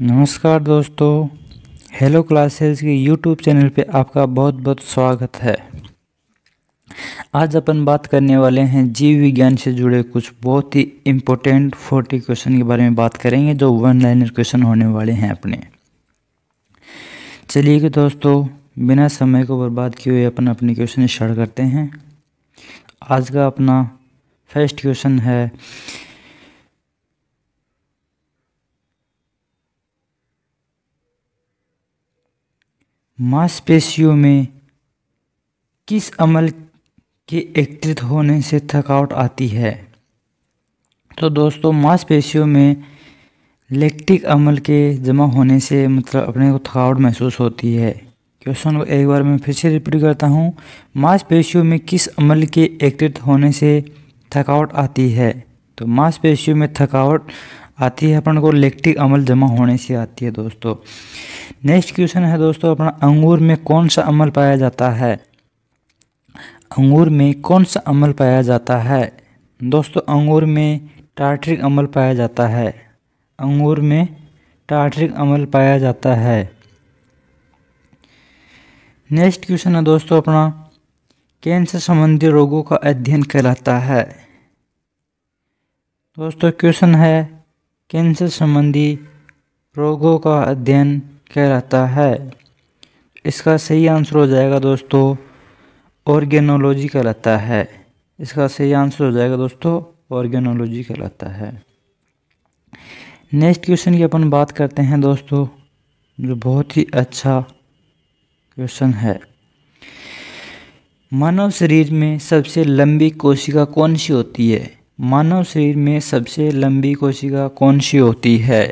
नमस्कार दोस्तों hello classes के यूट्यूब चैनल पे आपका बहुत बहुत स्वागत है आज अपन बात करने वाले हैं जीव विज्ञान से जुड़े कुछ बहुत ही इम्पोर्टेंट फोर्टी क्वेश्चन के बारे में बात करेंगे जो वन लाइनर क्वेश्चन होने वाले हैं अपने चलिए कि दोस्तों बिना समय को बर्बाद किए हुए अपन अपने क्वेश्चन स्टार्ट करते हैं आज का अपना फर्स्ट क्वेश्चन है मांसपेशियों में किस अमल के एकत्रित होने से थकावट आती है तो दोस्तों मांसपेशियों में लैक्टिक अमल के जमा होने से मतलब अपने को थकावट महसूस होती है क्वेश्चन को एक बार मैं फिर से रिपीट करता हूँ मांसपेशियों में किस अमल के एकत्रित होने से थकावट आती है तो मांसपेशियों में थकावट आती है अपन को लेक्टिक अमल जमा होने से आती है दोस्तों नेक्स्ट क्वेश्चन है दोस्तों अपना अंगूर में कौन सा अमल पाया जाता है अंगूर में कौन सा अमल पाया जाता है दोस्तों अंगूर में टार्ट्रिक अमल पाया जाता है अंगूर में टार्ट्रिक अमल पाया जाता है नेक्स्ट क्वेश्चन है दोस्तों अपना कैंसर संबंधी रोगों का अध्ययन कहलाता है दोस्तों क्वेश्चन है कैंसर संबंधी रोगों का अध्ययन कहलाता है इसका सही आंसर हो जाएगा दोस्तों ऑर्गेनोलॉजी कहलाता है इसका सही आंसर हो जाएगा दोस्तों ऑर्गेनोलॉजी कहलाता है नेक्स्ट क्वेश्चन की अपन बात करते हैं दोस्तों जो बहुत ही अच्छा क्वेश्चन है मानव शरीर में सबसे लंबी कोशिका कौन सी होती है मानव शरीर में सबसे लंबी कोशिका कौन सी होती है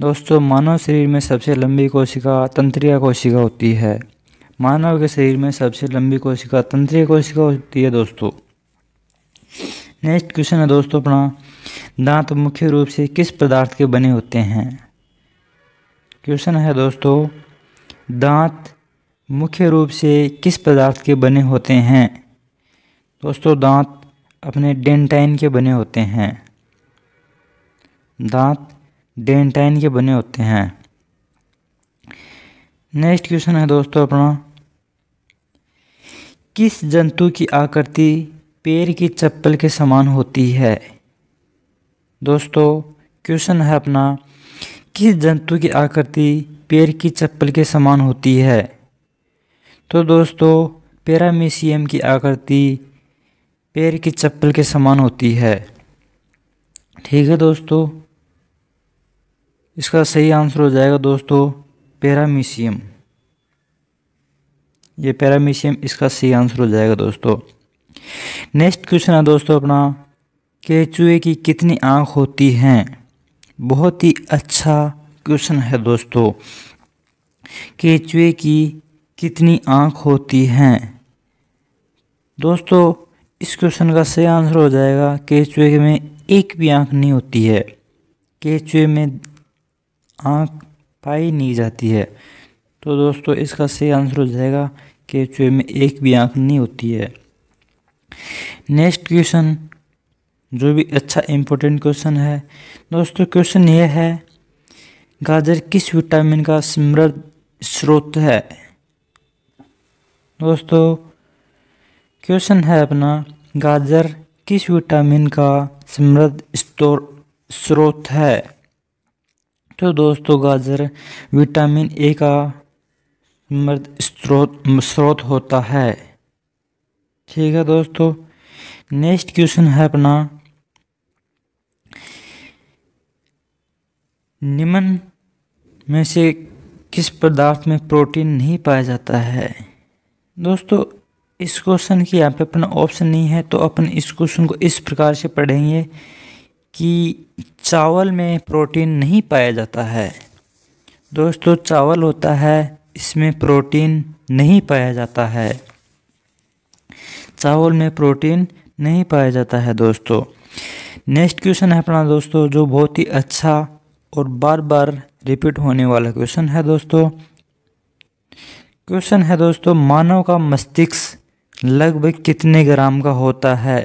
दोस्तों मानव शरीर में सबसे लंबी कोशिका तंत्रिया कोशिका होती है मानव के शरीर में सबसे लंबी कोशिका तंत्रिया कोशिका होती है दोस्तों नेक्स्ट क्वेश्चन है दोस्तों अपना दांत मुख्य रूप से किस पदार्थ के बने होते हैं क्वेश्चन है दोस्तों दांत मुख्य रूप से किस पदार्थ के बने होते हैं दोस्तों दांत अपने डेंटाइन के बने होते हैं दांत डेंटाइन के बने होते हैं नेक्स्ट क्वेश्चन है दोस्तों अपना किस जंतु की आकृति पैर की चप्पल के समान होती है दोस्तों क्वेश्चन है अपना किस जंतु की आकृति पैर की चप्पल के समान होती है तो दोस्तों पैरामीशियम की आकृति पैर की चप्पल के समान होती है ठीक है दोस्तों इसका सही आंसर हो जाएगा दोस्तों पैरामीशियम ये पैरामीशियम इसका सही आंसर हो जाएगा दोस्तों नेक्स्ट क्वेश्चन है दोस्तों अपना केचुए की कितनी आँख होती हैं बहुत ही अच्छा क्वेश्चन है दोस्तों केचुए की कितनी आँख होती हैं दोस्तों इस क्वेश्चन का सही आंसर हो जाएगा केचुए में एक भी आँख नहीं होती है केचुए में आँख पाई नहीं जाती है तो दोस्तों इसका सही आंसर हो जाएगा केचुए में एक भी आँख नहीं होती है नेक्स्ट क्वेश्चन जो भी अच्छा इम्पोर्टेंट क्वेश्चन है दोस्तों क्वेश्चन ये है गाजर किस विटामिन का समृद्ध स्रोत है दोस्तों क्वेश्चन है अपना गाजर किस विटामिन का समृद्ध स्रोत है तो दोस्तों गाजर विटामिन ए का समृद्ध स्रोत स्रोत होता है ठीक है दोस्तों नेक्स्ट क्वेश्चन है अपना निम्न में से किस पदार्थ में प्रोटीन नहीं पाया जाता है दोस्तों इस क्वेश्चन की यहाँ पे अपना ऑप्शन नहीं है तो अपन इस क्वेश्चन को इस प्रकार से पढ़ेंगे कि चावल में प्रोटीन नहीं पाया जाता है दोस्तों चावल होता है इसमें प्रोटीन नहीं पाया जाता है चावल में प्रोटीन नहीं पाया जाता है दोस्तों नेक्स्ट क्वेश्चन है अपना दोस्तों जो बहुत ही अच्छा और बार बार रिपीट होने वाला क्वेश्चन है दोस्तों क्वेश्चन है दोस्तों मानव का मस्तिष्क लगभग कितने ग्राम का होता है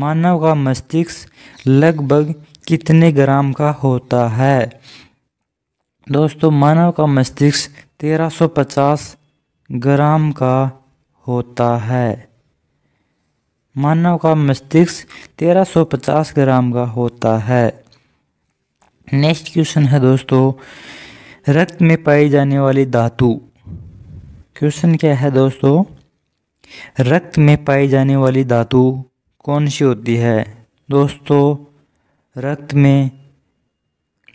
मानव का मस्तिष्क लगभग कितने ग्राम का होता है दोस्तों मानव का मस्तिष्क 1350 ग्राम का होता है मानव का मस्तिष्क 1350 ग्राम का होता है नेक्स्ट क्वेश्चन है दोस्तों रक्त में पाई जाने वाली धातु क्वेश्चन क्या है दोस्तों रक्त में पाई जाने वाली धातु कौन सी होती है दोस्तों रक्त में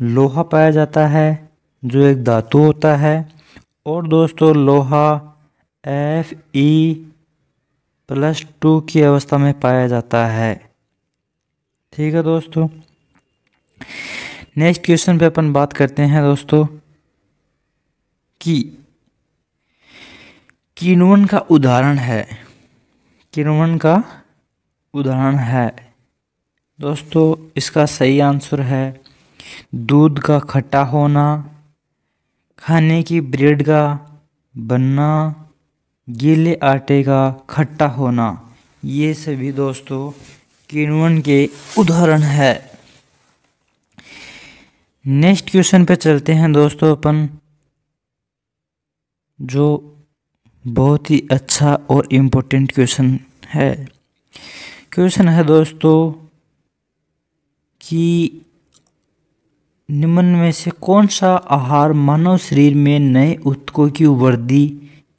लोहा पाया जाता है जो एक धातु होता है और दोस्तों लोहा एफ ई प्लस टू की अवस्था में पाया जाता है ठीक है दोस्तों नेक्स्ट क्वेश्चन पे अपन बात करते हैं दोस्तों कि किण्वन का उदाहरण है किण्वन का उदाहरण है दोस्तों इसका सही आंसर है दूध का खट्टा होना खाने की ब्रेड का बनना गीले आटे का खट्टा होना ये सभी दोस्तों किण्वन के उदाहरण है नेक्स्ट क्वेश्चन पे चलते हैं दोस्तों अपन जो बहुत ही अच्छा और इम्पोर्टेंट क्वेश्चन है क्वेश्चन है दोस्तों कि निम्न में से कौन सा आहार मानव शरीर में नए उत्कों की वृद्धि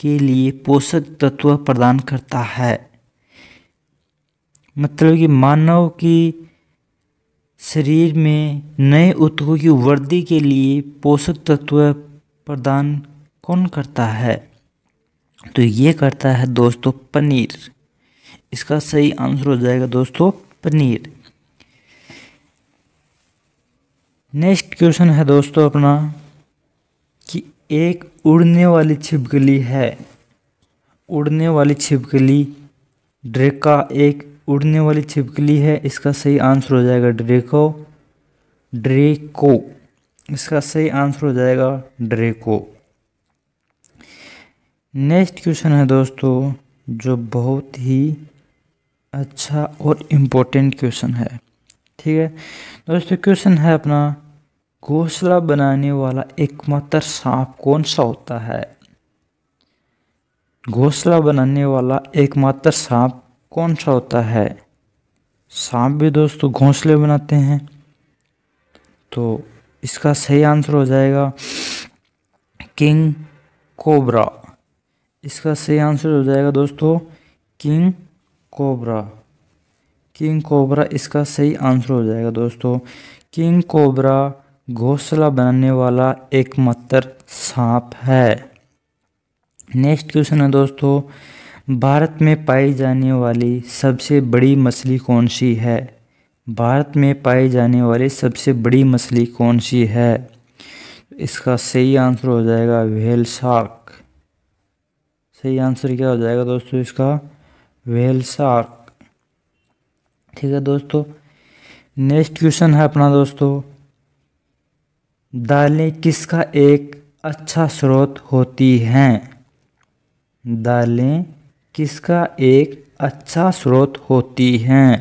के लिए पोषक तत्व प्रदान करता है मतलब कि मानव की शरीर में नए उत्कों की वृद्धि के लिए पोषक तत्व प्रदान कौन करता है तो ये करता है दोस्तों पनीर इसका सही आंसर हो जाएगा दोस्तों पनीर नेक्स्ट क्वेश्चन है दोस्तों अपना कि एक उड़ने वाली छिपकली है उड़ने वाली छिपकली ड्रेका एक उड़ने वाली छिपकली है इसका सही आंसर हो जाएगा ड्रेको ड्रेको इसका सही आंसर हो जाएगा ड्रेको नेक्स्ट क्वेश्चन है दोस्तों जो बहुत ही अच्छा और इम्पोर्टेंट क्वेश्चन है ठीक है दोस्तों क्वेश्चन है अपना घोंसला बनाने वाला एकमात्र सांप कौन सा होता है घोंसला बनाने वाला एकमात्र सांप कौन सा होता है सांप भी दोस्तों घोंसले बनाते हैं तो इसका सही आंसर हो जाएगा किंग कोबरा इसका सही आंसर हो जाएगा दोस्तों किंग कोबरा किंग कोबरा इसका सही आंसर हो जाएगा दोस्तों किंग कोबरा घोसला बनाने वाला एकमात्र सांप है नेक्स्ट क्वेश्चन है दोस्तों भारत में पाई जाने वाली सबसे बड़ी मछली कौन सी है भारत में पाई जाने वाली सबसे बड़ी मछली कौन सी है इसका सही आंसर हो जाएगा व्हेल शार्क सही आंसर क्या हो जाएगा दोस्तों इसका वेल शार्क ठीक है दोस्तों नेक्स्ट क्वेश्चन है अपना दोस्तों दालें किसका एक अच्छा स्रोत होती हैं दालें किसका एक अच्छा स्रोत होती हैं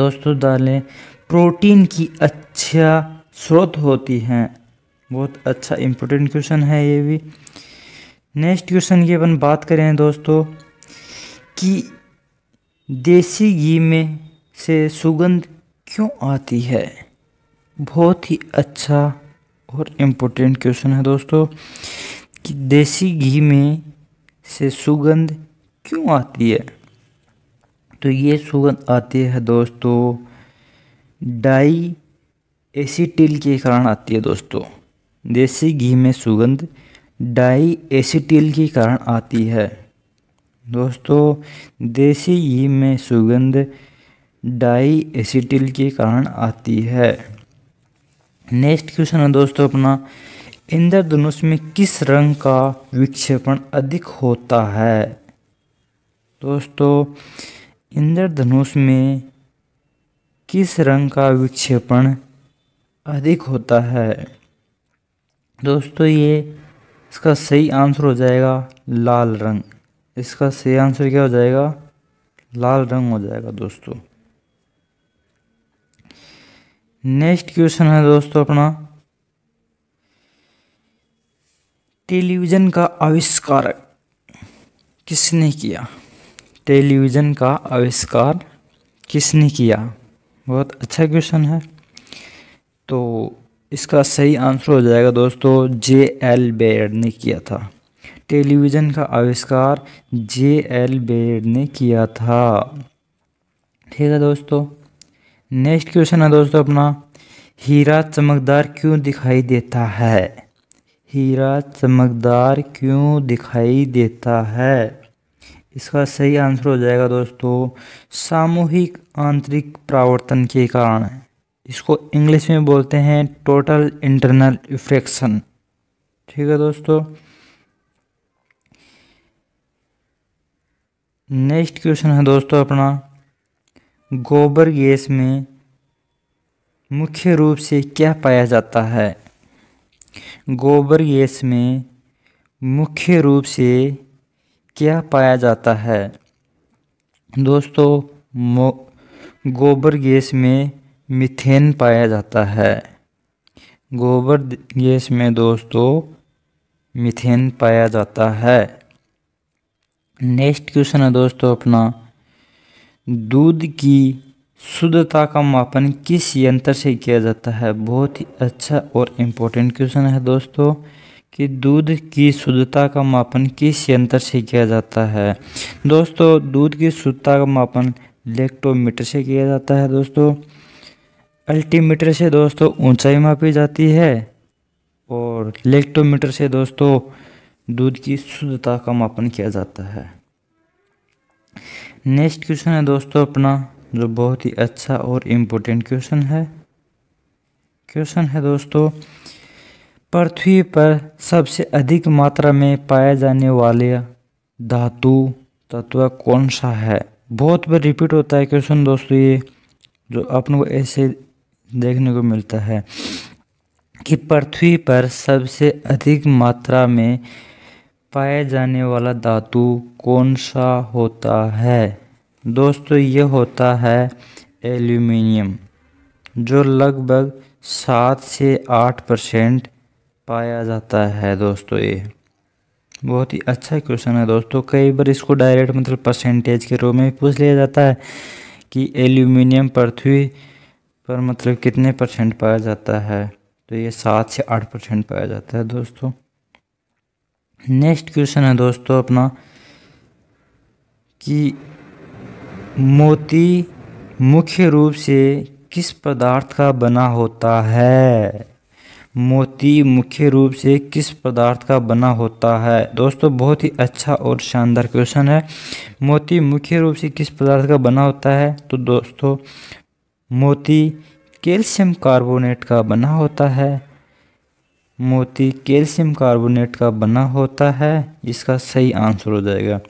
दोस्तों दालें प्रोटीन की अच्छा स्रोत होती हैं बहुत अच्छा इम्पोर्टेंट क्वेश्चन है ये भी नेक्स्ट क्वेश्चन की अपन बात करें दोस्तों कि देसी घी में से सुगंध क्यों आती है बहुत ही अच्छा और इम्पोर्टेंट क्वेश्चन है दोस्तों कि देसी घी में से सुगंध क्यों आती है तो ये सुगंध आती है दोस्तों डाई एसीटिल के कारण आती है दोस्तों देसी घी में सुगंध डाई एसिटिल के कारण आती है दोस्तों देसी घी में सुगंध डाई एसिटिल के कारण आती है नेक्स्ट क्वेश्चन है दोस्तों अपना इंद्रधनुष में किस रंग का विक्षेपण अधिक होता है दोस्तों इंद्रधनुष में किस रंग का विक्षेपण अधिक होता है दोस्तों ये इसका सही आंसर हो जाएगा लाल रंग इसका सही आंसर क्या हो जाएगा लाल रंग हो जाएगा दोस्तों नेक्स्ट क्वेश्चन है दोस्तों अपना टेलीविज़न का आविष्कार किसने किया टेलीविज़न का आविष्कार किसने किया बहुत अच्छा क्वेश्चन है तो इसका सही आंसर हो जाएगा दोस्तों जे एल बेड ने किया था टेलीविज़न का आविष्कार जे एल बेड ने किया था ठीक है दोस्तों नेक्स्ट क्वेश्चन है दोस्तों अपना हीरा चमकदार क्यों दिखाई देता है हीरा चमकदार क्यों दिखाई देता है इसका सही आंसर हो जाएगा दोस्तों सामूहिक आंतरिक प्रावर्तन के कारण इसको इंग्लिश में बोलते हैं टोटल इंटरनल इफ्रेक्शन ठीक है दोस्तों नेक्स्ट क्वेश्चन है दोस्तों अपना गोबर गैस में मुख्य रूप से क्या पाया जाता है गोबर गैस में मुख्य रूप से क्या पाया जाता है दोस्तों गोबर गैस में मीथेन पाया जाता है गोबर गैस में दोस्तों मीथेन पाया जाता है नेक्स्ट क्वेश्चन है दोस्तों अपना दूध की शुद्धता का मापन किस यंत्र से किया जाता है बहुत ही अच्छा और इम्पोर्टेंट क्वेश्चन है दोस्तों कि दूध की शुद्धता का मापन किस यंत्र से किया जाता है दोस्तों दूध की शुद्धता का मापन इलेक्ट्रोमीटर से किया जाता है दोस्तों अल्टीमीटर से दोस्तों ऊंचाई मापी जाती है और लेक्टोमीटर से दोस्तों दूध की शुद्धता का मापन किया जाता है नेक्स्ट क्वेश्चन है दोस्तों अपना जो बहुत ही अच्छा और इम्पोर्टेंट क्वेश्चन है क्वेश्चन है दोस्तों पृथ्वी पर सबसे अधिक मात्रा में पाया जाने वाले धातु तत्व कौन सा है बहुत बार रिपीट होता है क्वेश्चन दोस्तों ये जो अपन को ऐसे देखने को मिलता है कि पृथ्वी पर सबसे अधिक मात्रा में पाए जाने वाला धातु कौन सा होता है दोस्तों ये होता है एल्यूमिनियम जो लगभग सात से आठ परसेंट पाया जाता है दोस्तों ये बहुत ही अच्छा क्वेश्चन है दोस्तों कई बार इसको डायरेक्ट मतलब परसेंटेज के रूप में पूछ लिया जाता है कि एल्यूमिनियम पृथ्वी पर मतलब कितने परसेंट पाया जाता है तो ये सात से आठ परसेंट पाया जाता है दोस्तों नेक्स्ट क्वेश्चन है दोस्तों अपना कि मोती मुख्य रूप से किस पदार्थ का बना होता है मोती मुख्य रूप से किस पदार्थ का बना होता है दोस्तों बहुत ही अच्छा और शानदार क्वेश्चन है मोती मुख्य रूप से किस पदार्थ का बना होता है तो दोस्तों मोती कैल्शियम कार्बोनेट का बना होता है मोती कैल्शियम कार्बोनेट का बना होता है इसका सही आंसर हो जाएगा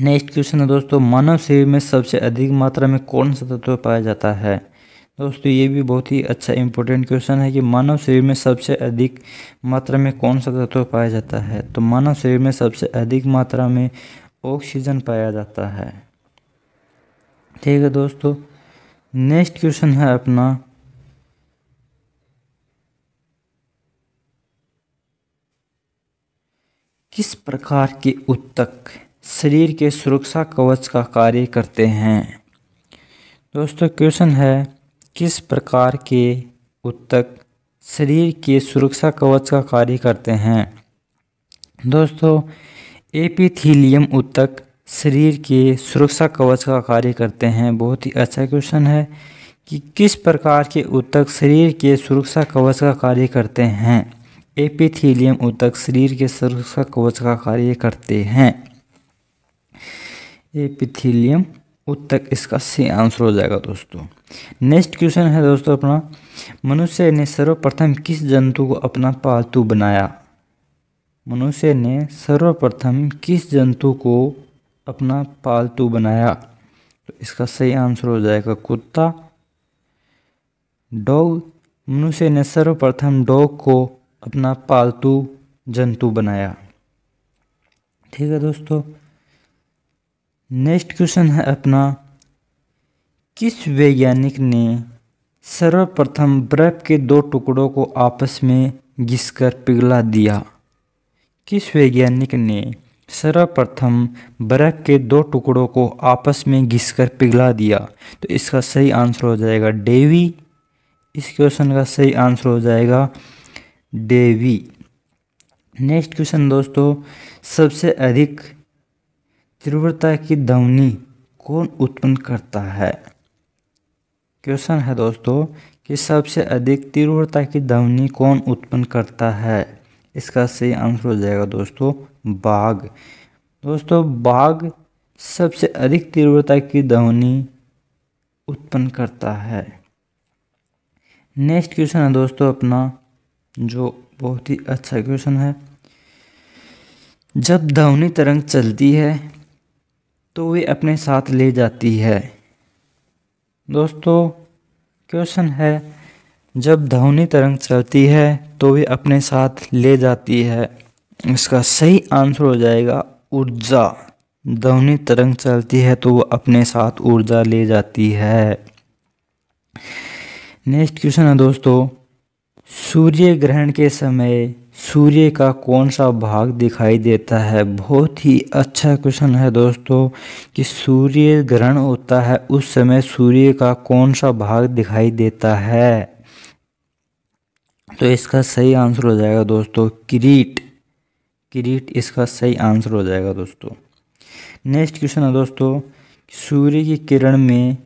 नेक्स्ट क्वेश्चन है दोस्तों मानव शरीर में सबसे अधिक मात्रा में कौन सा तत्व पाया जाता है दोस्तों ये भी बहुत ही अच्छा इंपॉर्टेंट क्वेश्चन है कि मानव शरीर में सबसे अधिक मात्रा में कौन सा तत्व पाया जाता है तो मानव शरीर में सबसे अधिक मात्रा में ऑक्सीजन पाया जाता है ठीक है दोस्तों नेक्स्ट क्वेश्चन है अपना किस प्रकार के उत्तक शरीर के सुरक्षा कवच का कार्य करते हैं दोस्तों क्वेश्चन है किस प्रकार के उत्तक शरीर के सुरक्षा कवच का कार्य करते हैं दोस्तों एपिथीलियम उत्तक शरीर के सुरक्षा कवच का कार्य करते हैं बहुत ही अच्छा क्वेश्चन है कि किस प्रकार के उत्तक शरीर के सुरक्षा कवच का कार्य करते हैं एपिथीलियम उत्तक शरीर के सुरक्षा कवच का कार्य करते हैं एपिथीलियम उत्तक इसका सही आंसर हो जाएगा दोस्तों नेक्स्ट क्वेश्चन है दोस्तों अपना मनुष्य ने सर्वप्रथम किस जंतु को अपना पालतू बनाया मनुष्य ने सर्वप्रथम किस जंतु को अपना पालतू बनाया तो इसका सही आंसर हो जाएगा कुत्ता डॉग मनुष्य ने सर्वप्रथम डॉग को अपना पालतू जंतु बनाया ठीक है दोस्तों नेक्स्ट क्वेश्चन है अपना किस वैज्ञानिक ने सर्वप्रथम बर्फ के दो टुकड़ों को आपस में घिसकर पिघला दिया किस वैज्ञानिक ने सर्वप्रथम बर्फ के दो टुकड़ों को आपस में घिसकर पिघला दिया तो इसका सही आंसर हो जाएगा डेवी इस क्वेश्चन का सही आंसर हो जाएगा डेवी नेक्स्ट क्वेश्चन दोस्तों सबसे अधिक तीव्रता की ध्वनि कौन उत्पन्न करता है क्वेश्चन है दोस्तों कि सबसे अधिक तीव्रता की ध्वनि कौन उत्पन्न करता है इसका सही आंसर हो जाएगा दोस्तों बाघ दोस्तों बाघ सबसे अधिक तीव्रता की ध्वनि उत्पन्न करता है नेक्स्ट क्वेश्चन है दोस्तों अपना जो बहुत ही अच्छा क्वेश्चन है जब ध्वनि तरंग चलती है तो वे अपने साथ ले जाती है दोस्तों क्वेश्चन है जब ध्वनि तरंग चलती है तो वे अपने साथ ले जाती है इसका सही आंसर हो जाएगा ऊर्जा ध्वनि तरंग चलती है तो वो अपने साथ ऊर्जा ले जाती है नेक्स्ट क्वेश्चन है दोस्तों सूर्य ग्रहण के समय सूर्य का कौन सा भाग दिखाई देता है बहुत ही अच्छा क्वेश्चन है दोस्तों कि सूर्य ग्रहण होता है उस समय सूर्य का कौन सा भाग दिखाई देता है तो इसका सही आंसर हो जाएगा दोस्तों किरीट किरीट इसका सही आंसर हो जाएगा दोस्तों नेक्स्ट क्वेश्चन है दोस्तों सूर्य की किरण में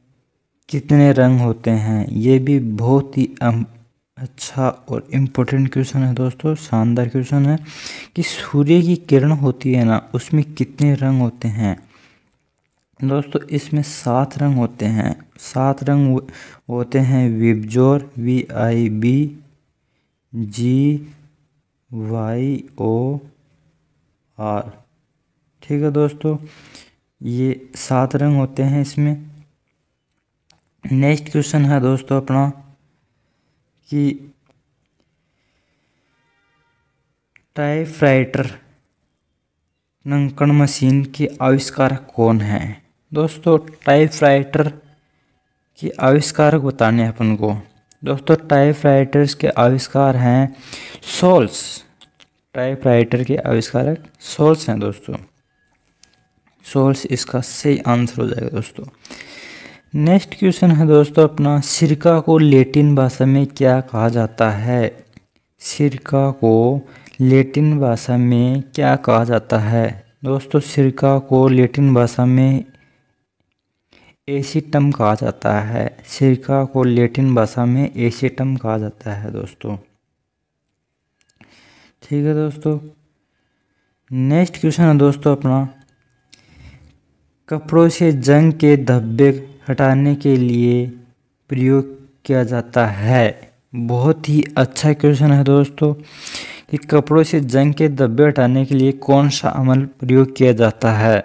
कितने रंग होते हैं ये भी बहुत ही अच्छा और इम्पोर्टेंट क्वेश्चन है दोस्तों शानदार क्वेश्चन है कि सूर्य की किरण होती है ना उसमें कितने रंग होते हैं दोस्तों इसमें सात रंग होते हैं सात रंग होते हैं VIBGYOR V I B G Y O R ठीक है दोस्तों ये सात रंग होते हैं इसमें नेक्स्ट क्वेश्चन है दोस्तों अपना कि टाइपराइटर नंकण मशीन के आविष्कार कौन हैं दोस्तों टाइपराइटर के आविष्कारक बताने हैं अपन को दोस्तों टाइपराइटर्स के आविष्कार हैं सोल्स टाइपराइटर के आविष्कारक सोल्स हैं दोस्तों सोल्स इसका सही आंसर हो जाएगा दोस्तों नेक्स्ट क्वेश्चन है दोस्तों अपना सिरका को लेटिन भाषा में क्या कहा जाता है सिरका को लेटिन भाषा में क्या कहा जाता है दोस्तों सिरका को लेटिन भाषा में एसीटम कहा जाता है सिरका को लेटिन भाषा में एसीटम कहा जाता है दोस्तों ठीक है दोस्तों नेक्स्ट क्वेश्चन है दोस्तों अपना कपड़ों से जंग के धब्बे हटाने के लिए प्रयोग किया जाता है बहुत ही अच्छा क्वेश्चन है दोस्तों कि कपड़ों से जंग के धब्बे हटाने के लिए कौन सा अमल प्रयोग किया जाता है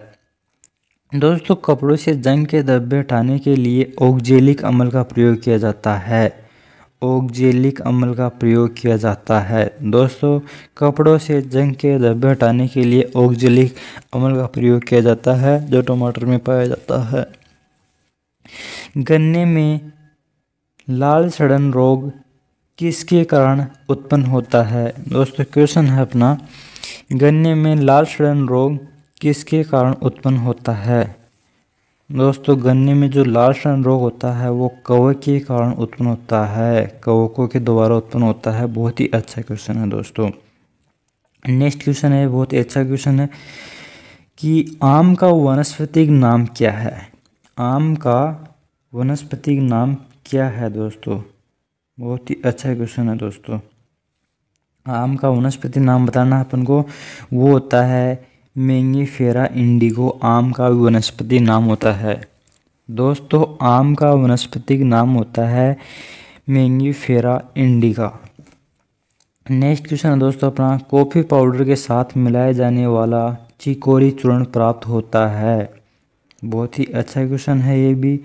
दोस्तों कपड़ों से जंग के धब्बे हटाने के लिए ओगजेलिक अमल का प्रयोग किया जाता है ओगजेलिक अम्ल का प्रयोग किया जाता है दोस्तों कपड़ों से जंग के धब्बे हटाने के लिए ओगजेलिक अम्ल का प्रयोग किया जाता है जो टमाटर में पाया जाता है गन्ने में लाल सड़न रोग किसके कारण उत्पन्न होता है दोस्तों क्वेश्चन है अपना गन्ने में लाल सड़न रोग किसके कारण उत्पन्न होता है दोस्तों गन्ने में जो लाल शन रोग होता है वो कवक के कारण उत्पन्न होता है कवकों के द्वारा उत्पन्न होता है बहुत ही अच्छा क्वेश्चन है दोस्तों नेक्स्ट क्वेश्चन है बहुत ही अच्छा क्वेश्चन है कि आम का वनस्पतिक नाम क्या है आम का वनस्पतिक नाम क्या है दोस्तों बहुत ही अच्छा क्वेश्चन है दोस्तों आम का वनस्पति नाम बताना अपन को वो होता है मैंगीफेरा इंडिगो आम का वनस्पति नाम होता है दोस्तों आम का वनस्पतिक नाम होता है मैंगीफेरा इंडिका नेक्स्ट क्वेश्चन है दोस्तों अपना कॉफ़ी पाउडर के साथ मिलाया जाने वाला चिकोरी चूर्ण प्राप्त होता है बहुत ही अच्छा क्वेश्चन है ये भी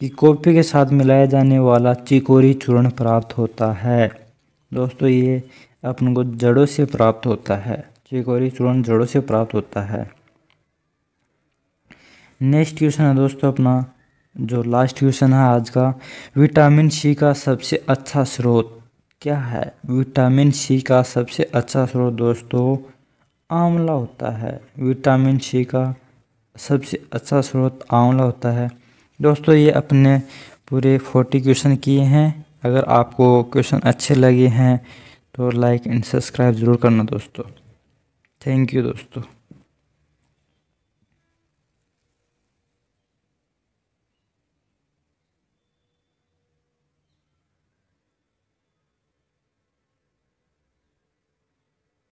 कि कॉफ़ी के साथ मिलाया जाने वाला चिकोरी चूर्ण प्राप्त होता है दोस्तों ये अपन को जड़ों से प्राप्त होता है चिकोरी चूर्ण जड़ों से प्राप्त होता है नेक्स्ट क्वेश्चन है दोस्तों अपना जो लास्ट क्वेश्चन है आज का विटामिन सी का सबसे अच्छा स्रोत क्या है विटामिन सी का सबसे अच्छा स्रोत दोस्तों आंवला होता है विटामिन सी का सबसे अच्छा स्रोत आंवला होता है दोस्तों ये अपने पूरे फोर्टी क्वेश्चन किए हैं अगर आपको क्वेश्चन अच्छे लगे हैं तो लाइक एंड सब्सक्राइब ज़रूर करना दोस्तों थैंक यू दोस्तों